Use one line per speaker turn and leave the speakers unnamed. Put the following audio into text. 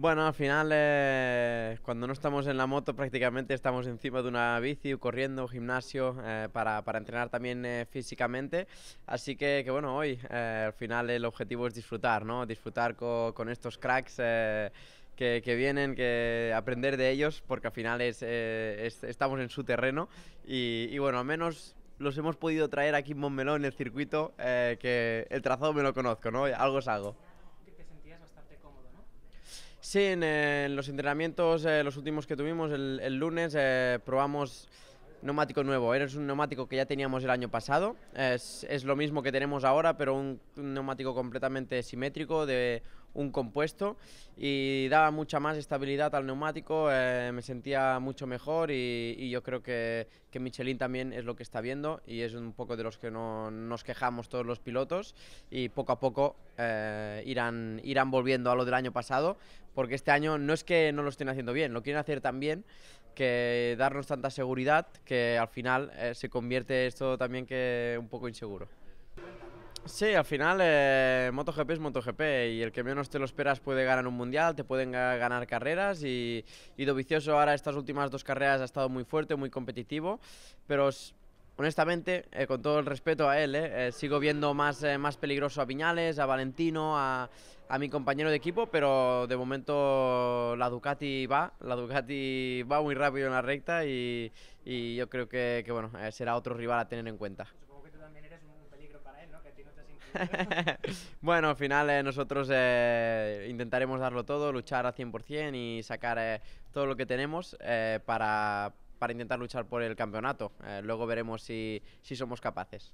Bueno, al final, eh, cuando no estamos en la moto, prácticamente estamos encima de una bici, corriendo, gimnasio, eh, para, para, entrenar también eh, físicamente. Así que, bueno, hoy al final el objetivo es disfrutar, ¿no? Disfrutar con estos cracks. Que, que, vienen, que aprender de ellos, porque al final es, estamos en su terreno y, bueno, al menos los hemos podido traer aquí en Montmeló en el circuito, que el trazado me lo conozco, ¿no? Algo es algo. Te sentías bastante cómodo, ¿no? Sí, eh, en, los entrenamientos, eh, los últimos que tuvimos el, lunes, eh, probamos neumático nuevo. Eres un neumático que ya teníamos el año pasado. Es, lo mismo que tenemos ahora, pero un, un neumático completamente simétrico, de un compuesto y daba mucha más estabilidad al neumático, eh, me sentía mucho mejor y, yo creo que, Michelin también es lo que está viendo y es un poco de los que no, nos quejamos todos los pilotos y poco a poco eh, irán, irán volviendo a lo del año pasado porque este año no es que no lo estén haciendo bien, lo quieren hacer tan bien que darnos tanta seguridad que al final eh, se convierte esto también que un poco inseguro. Sí, al final eh, MotoGP es MotoGP y el que menos te lo esperas puede ganar un mundial, te pueden ganar carreras y, y Dovicioso ahora estas últimas dos carreras ha estado muy fuerte, muy competitivo, pero honestamente, eh, con todo el respeto a él, eh, sigo viendo más, más peligroso a Viñales, a Valentino, a, a mi compañero de equipo, pero de momento la Ducati va, la Ducati va muy rápido en la recta y, yo creo que, que bueno, será otro rival a tener en cuenta bueno, al final eh, nosotros eh, intentaremos darlo todo, luchar al 100% y sacar eh, todo lo que tenemos para, intentar luchar por el campeonato. luego veremos si somos capaces.